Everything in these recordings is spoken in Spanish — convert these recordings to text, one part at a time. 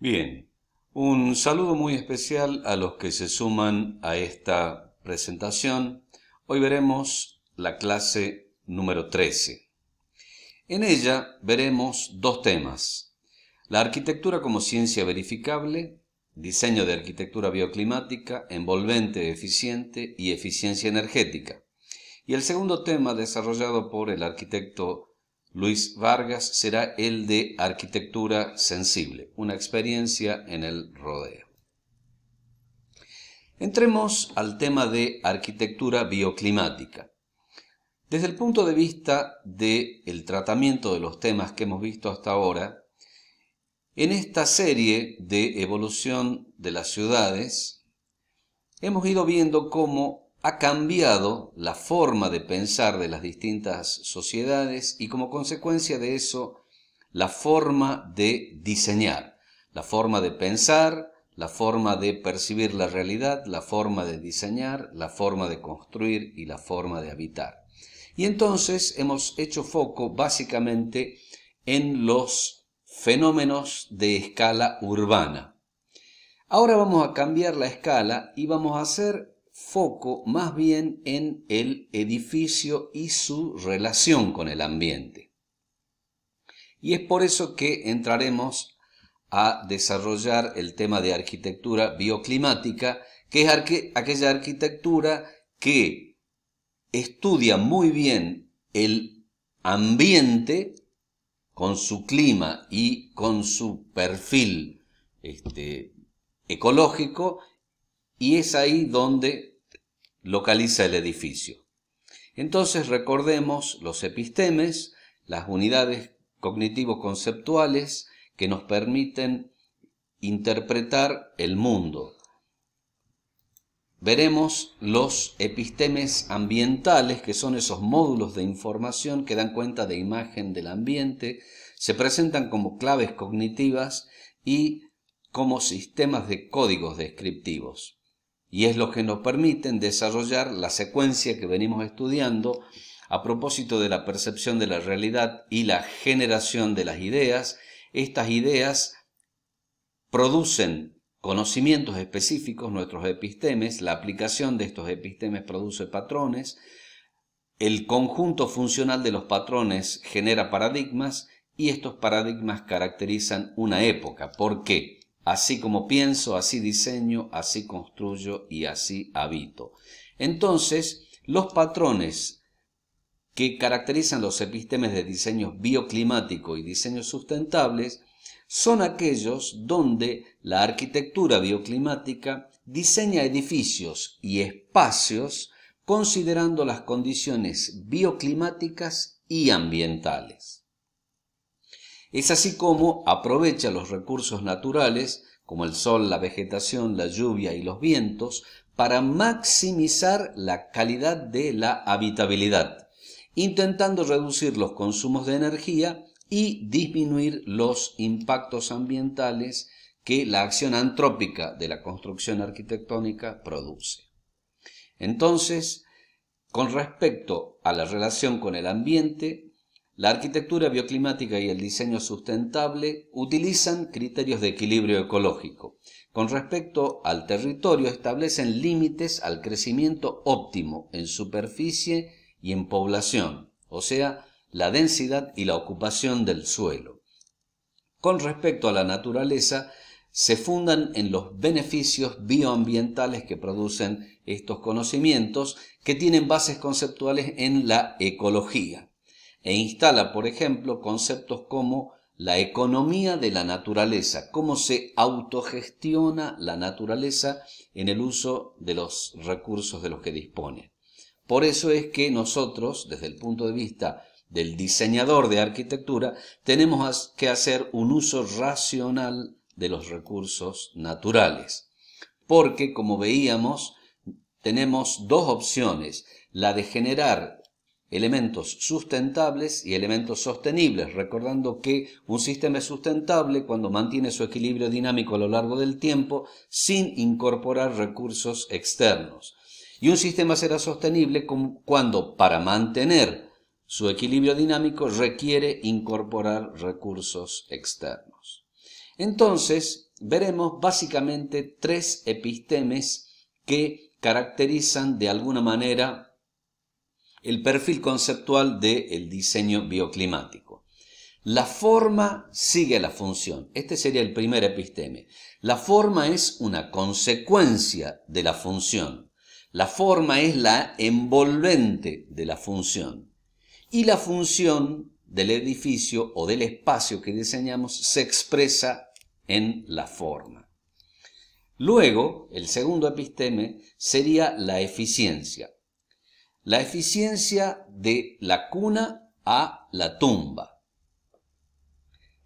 Bien, un saludo muy especial a los que se suman a esta presentación. Hoy veremos la clase número 13. En ella veremos dos temas. La arquitectura como ciencia verificable, diseño de arquitectura bioclimática, envolvente eficiente y eficiencia energética. Y el segundo tema desarrollado por el arquitecto Luis Vargas será el de Arquitectura Sensible, una experiencia en el rodeo. Entremos al tema de arquitectura bioclimática. Desde el punto de vista del tratamiento de los temas que hemos visto hasta ahora, en esta serie de evolución de las ciudades, hemos ido viendo cómo ha cambiado la forma de pensar de las distintas sociedades y como consecuencia de eso la forma de diseñar, la forma de pensar, la forma de percibir la realidad, la forma de diseñar, la forma de construir y la forma de habitar. Y entonces hemos hecho foco básicamente en los fenómenos de escala urbana. Ahora vamos a cambiar la escala y vamos a hacer foco más bien en el edificio y su relación con el ambiente. Y es por eso que entraremos a desarrollar el tema de arquitectura bioclimática, que es aquella arquitectura que estudia muy bien el ambiente con su clima y con su perfil este, ecológico y es ahí donde localiza el edificio. Entonces recordemos los epistemes, las unidades cognitivos conceptuales que nos permiten interpretar el mundo. Veremos los epistemes ambientales, que son esos módulos de información que dan cuenta de imagen del ambiente, se presentan como claves cognitivas y como sistemas de códigos descriptivos y es lo que nos permiten desarrollar la secuencia que venimos estudiando a propósito de la percepción de la realidad y la generación de las ideas. Estas ideas producen conocimientos específicos, nuestros epistemes, la aplicación de estos epistemes produce patrones, el conjunto funcional de los patrones genera paradigmas y estos paradigmas caracterizan una época. ¿Por qué? Así como pienso, así diseño, así construyo y así habito. Entonces, los patrones que caracterizan los epistemes de diseño bioclimático y diseños sustentables son aquellos donde la arquitectura bioclimática diseña edificios y espacios considerando las condiciones bioclimáticas y ambientales. Es así como aprovecha los recursos naturales, como el sol, la vegetación, la lluvia y los vientos, para maximizar la calidad de la habitabilidad, intentando reducir los consumos de energía y disminuir los impactos ambientales que la acción antrópica de la construcción arquitectónica produce. Entonces, con respecto a la relación con el ambiente, la arquitectura bioclimática y el diseño sustentable utilizan criterios de equilibrio ecológico. Con respecto al territorio, establecen límites al crecimiento óptimo en superficie y en población, o sea, la densidad y la ocupación del suelo. Con respecto a la naturaleza, se fundan en los beneficios bioambientales que producen estos conocimientos, que tienen bases conceptuales en la ecología e instala, por ejemplo, conceptos como la economía de la naturaleza, cómo se autogestiona la naturaleza en el uso de los recursos de los que dispone. Por eso es que nosotros, desde el punto de vista del diseñador de arquitectura, tenemos que hacer un uso racional de los recursos naturales. Porque, como veíamos, tenemos dos opciones, la de generar elementos sustentables y elementos sostenibles, recordando que un sistema es sustentable cuando mantiene su equilibrio dinámico a lo largo del tiempo sin incorporar recursos externos. Y un sistema será sostenible cuando, para mantener su equilibrio dinámico, requiere incorporar recursos externos. Entonces, veremos básicamente tres epistemes que caracterizan de alguna manera el perfil conceptual del diseño bioclimático. La forma sigue la función. Este sería el primer episteme. La forma es una consecuencia de la función. La forma es la envolvente de la función. Y la función del edificio o del espacio que diseñamos se expresa en la forma. Luego, el segundo episteme sería la eficiencia. La eficiencia de la cuna a la tumba.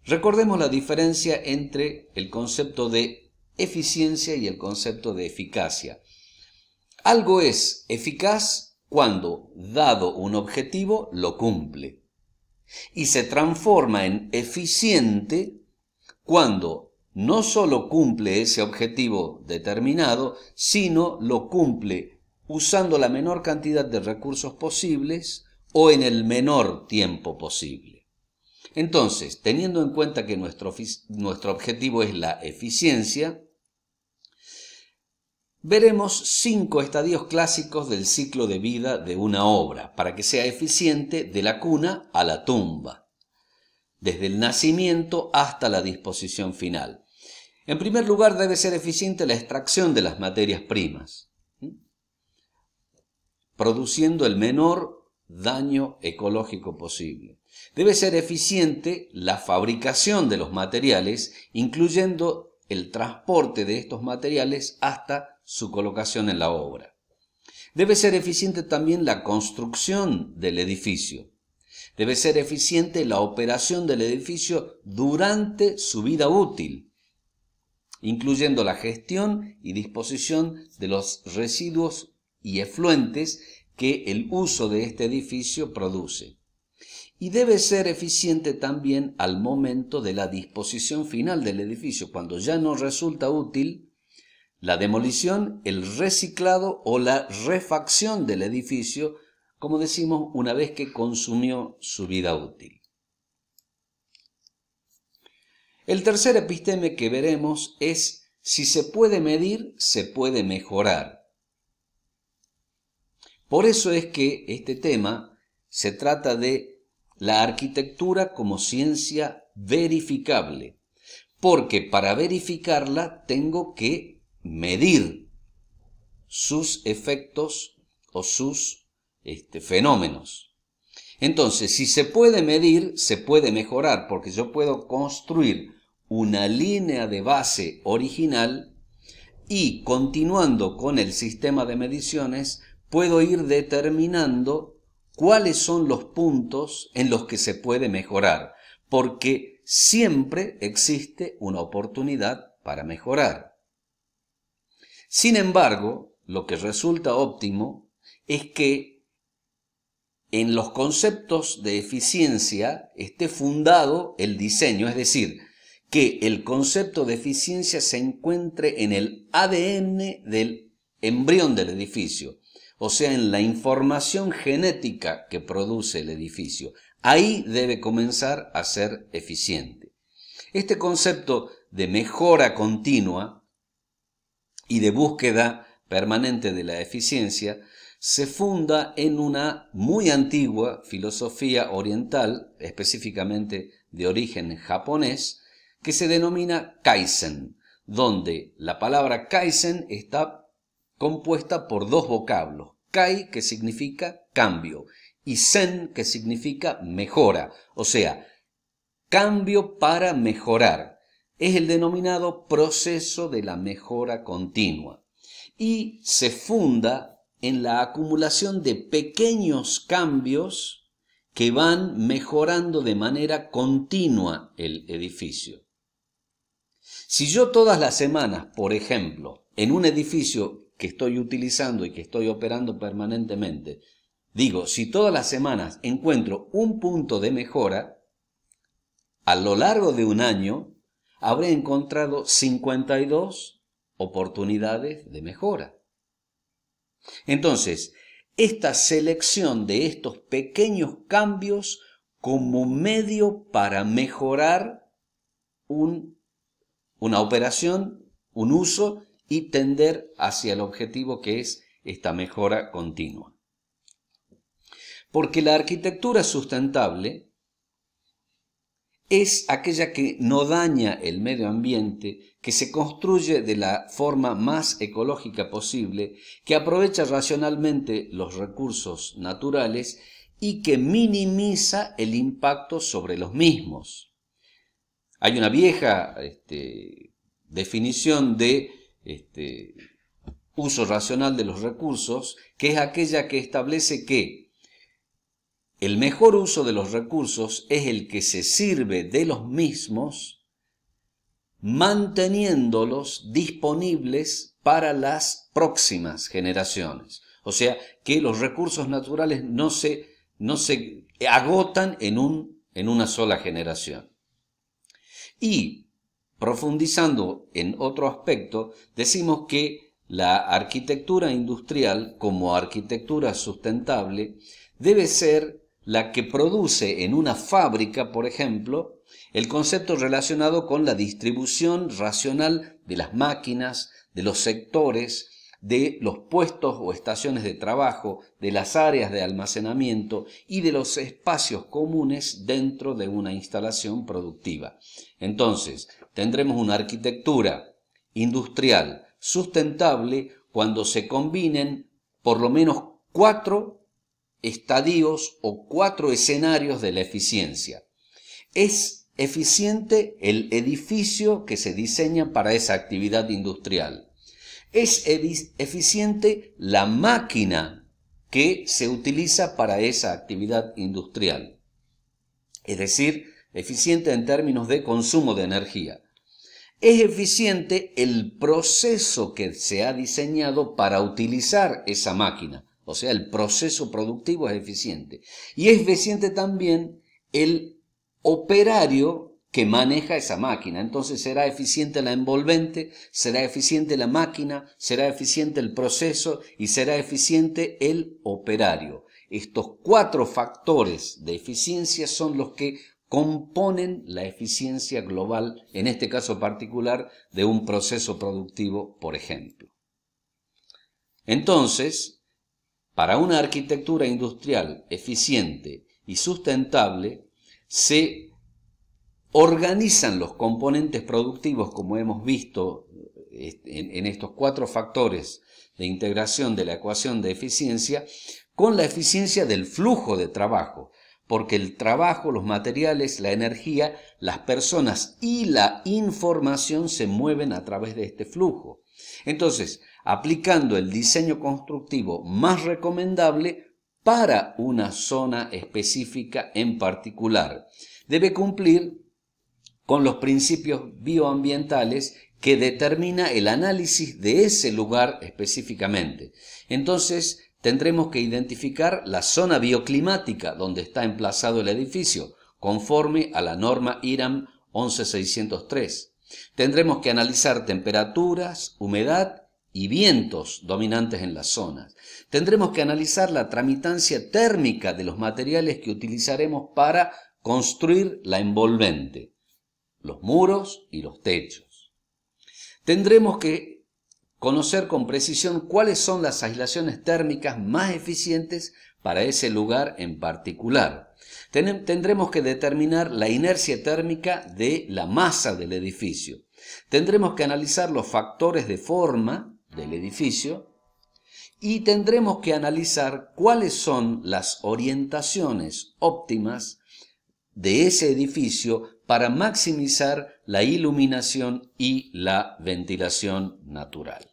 Recordemos la diferencia entre el concepto de eficiencia y el concepto de eficacia. Algo es eficaz cuando, dado un objetivo, lo cumple. Y se transforma en eficiente cuando no solo cumple ese objetivo determinado, sino lo cumple usando la menor cantidad de recursos posibles o en el menor tiempo posible. Entonces, teniendo en cuenta que nuestro, objetivo es la eficiencia, veremos cinco estadios clásicos del ciclo de vida de una obra, para que sea eficiente de la cuna a la tumba, desde el nacimiento hasta la disposición final. En primer lugar, debe ser eficiente la extracción de las materias primas produciendo el menor daño ecológico posible. Debe ser eficiente la fabricación de los materiales, incluyendo el transporte de estos materiales hasta su colocación en la obra. Debe ser eficiente también la construcción del edificio. Debe ser eficiente la operación del edificio durante su vida útil, incluyendo la gestión y disposición de los residuos y efluentes que el uso de este edificio produce. Y debe ser eficiente también al momento de la disposición final del edificio, cuando ya no resulta útil la demolición, el reciclado o la refacción del edificio, como decimos, una vez que consumió su vida útil. El tercer episteme que veremos es si se puede medir, se puede mejorar. Por eso es que este tema se trata de la arquitectura como ciencia verificable, porque para verificarla tengo que medir sus efectos o sus este, fenómenos. Entonces, si se puede medir, se puede mejorar, porque yo puedo construir una línea de base original y continuando con el sistema de mediciones, puedo ir determinando cuáles son los puntos en los que se puede mejorar, porque siempre existe una oportunidad para mejorar. Sin embargo, lo que resulta óptimo es que en los conceptos de eficiencia esté fundado el diseño, es decir, que el concepto de eficiencia se encuentre en el ADN del embrión del edificio, o sea, en la información genética que produce el edificio. Ahí debe comenzar a ser eficiente. Este concepto de mejora continua y de búsqueda permanente de la eficiencia se funda en una muy antigua filosofía oriental, específicamente de origen japonés, que se denomina Kaizen, donde la palabra Kaizen está compuesta por dos vocablos, Kai, que significa cambio, y Zen, que significa mejora, o sea, cambio para mejorar. Es el denominado proceso de la mejora continua. Y se funda en la acumulación de pequeños cambios que van mejorando de manera continua el edificio. Si yo todas las semanas, por ejemplo, en un edificio que estoy utilizando y que estoy operando permanentemente. Digo, si todas las semanas encuentro un punto de mejora, a lo largo de un año habré encontrado 52 oportunidades de mejora. Entonces, esta selección de estos pequeños cambios como medio para mejorar una operación, un uso y tender hacia el objetivo que es esta mejora continua. Porque la arquitectura sustentable es aquella que no daña el medio ambiente, que se construye de la forma más ecológica posible, que aprovecha racionalmente los recursos naturales y que minimiza el impacto sobre los mismos. Hay una vieja este, definición de este, uso racional de los recursos, que es aquella que establece que el mejor uso de los recursos es el que se sirve de los mismos manteniéndolos disponibles para las próximas generaciones. O sea, que los recursos naturales no se, no se agotan en, un, en una sola generación. Y Profundizando en otro aspecto, decimos que la arquitectura industrial como arquitectura sustentable debe ser la que produce en una fábrica, por ejemplo, el concepto relacionado con la distribución racional de las máquinas, de los sectores, de los puestos o estaciones de trabajo, de las áreas de almacenamiento y de los espacios comunes dentro de una instalación productiva. Entonces, tendremos una arquitectura industrial sustentable cuando se combinen por lo menos cuatro estadios o cuatro escenarios de la eficiencia. Es eficiente el edificio que se diseña para esa actividad industrial. Es eficiente la máquina que se utiliza para esa actividad industrial. Es decir, eficiente en términos de consumo de energía es eficiente el proceso que se ha diseñado para utilizar esa máquina. O sea, el proceso productivo es eficiente. Y es eficiente también el operario que maneja esa máquina. Entonces será eficiente la envolvente, será eficiente la máquina, será eficiente el proceso y será eficiente el operario. Estos cuatro factores de eficiencia son los que componen la eficiencia global, en este caso particular, de un proceso productivo, por ejemplo. Entonces, para una arquitectura industrial eficiente y sustentable, se organizan los componentes productivos, como hemos visto este, en, estos cuatro factores de integración de la ecuación de eficiencia, con la eficiencia del flujo de trabajo, porque el trabajo, los materiales, la energía, las personas y la información se mueven a través de este flujo. Entonces, aplicando el diseño constructivo más recomendable para una zona específica en particular, debe cumplir con los principios bioambientales que determina el análisis de ese lugar específicamente. Entonces, tendremos que identificar la zona bioclimática donde está emplazado el edificio, conforme a la norma IRAM 11603. Tendremos que analizar temperaturas, humedad y vientos dominantes en las zonas. Tendremos que analizar la tramitancia térmica de los materiales que utilizaremos para construir la envolvente, los muros y los techos. Tendremos que conocer con precisión cuáles son las aislaciones térmicas más eficientes para ese lugar en particular. tendremos que determinar la inercia térmica de la masa del edificio. Tendremos que analizar los factores de forma del edificio y tendremos que analizar cuáles son las orientaciones óptimas de ese edificio para maximizar la iluminación y la ventilación natural.